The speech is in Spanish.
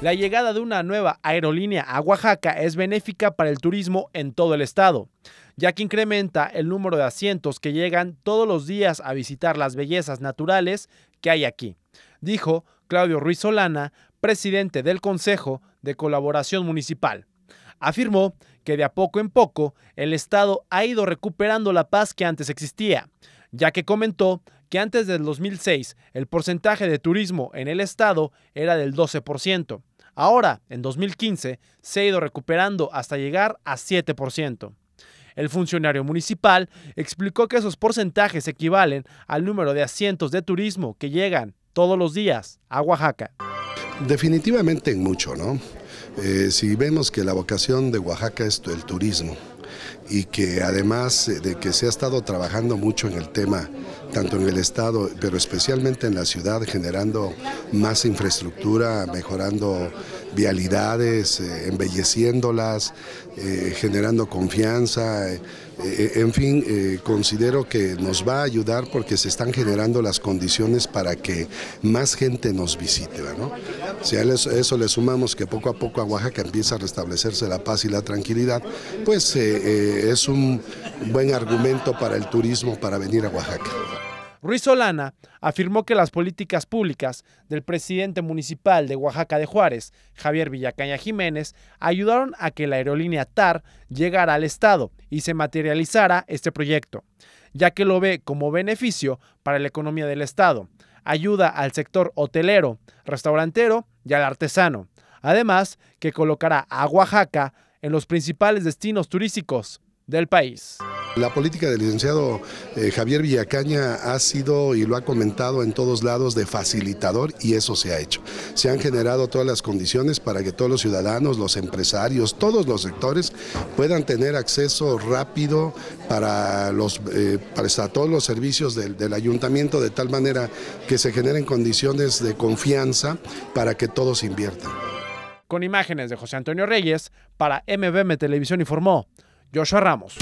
La llegada de una nueva aerolínea a Oaxaca es benéfica para el turismo en todo el estado, ya que incrementa el número de asientos que llegan todos los días a visitar las bellezas naturales que hay aquí, dijo Claudio Ruiz Solana, presidente del Consejo de Colaboración Municipal. Afirmó que de a poco en poco el Estado ha ido recuperando la paz que antes existía, ya que comentó que antes del 2006 el porcentaje de turismo en el Estado era del 12%, Ahora, en 2015, se ha ido recuperando hasta llegar a 7%. El funcionario municipal explicó que esos porcentajes equivalen al número de asientos de turismo que llegan todos los días a Oaxaca. Definitivamente en mucho, ¿no? Eh, si vemos que la vocación de Oaxaca es el turismo y que además de que se ha estado trabajando mucho en el tema, tanto en el Estado, pero especialmente en la ciudad, generando más infraestructura, mejorando vialidades, eh, embelleciéndolas, eh, generando confianza. Eh, en fin, considero que nos va a ayudar porque se están generando las condiciones para que más gente nos visite. ¿no? Si a eso le sumamos que poco a poco a Oaxaca empieza a restablecerse la paz y la tranquilidad, pues es un buen argumento para el turismo para venir a Oaxaca. Ruiz Solana afirmó que las políticas públicas del presidente municipal de Oaxaca de Juárez, Javier Villacaña Jiménez, ayudaron a que la aerolínea TAR llegara al Estado y se materializara este proyecto, ya que lo ve como beneficio para la economía del Estado, ayuda al sector hotelero, restaurantero y al artesano, además que colocará a Oaxaca en los principales destinos turísticos del país. La política del licenciado eh, Javier Villacaña ha sido y lo ha comentado en todos lados de facilitador y eso se ha hecho. Se han generado todas las condiciones para que todos los ciudadanos, los empresarios, todos los sectores puedan tener acceso rápido para, los, eh, todos los servicios del, del ayuntamiento de tal manera que se generen condiciones de confianza para que todos inviertan. Con imágenes de José Antonio Reyes, para MBM Televisión informó Joshua Ramos.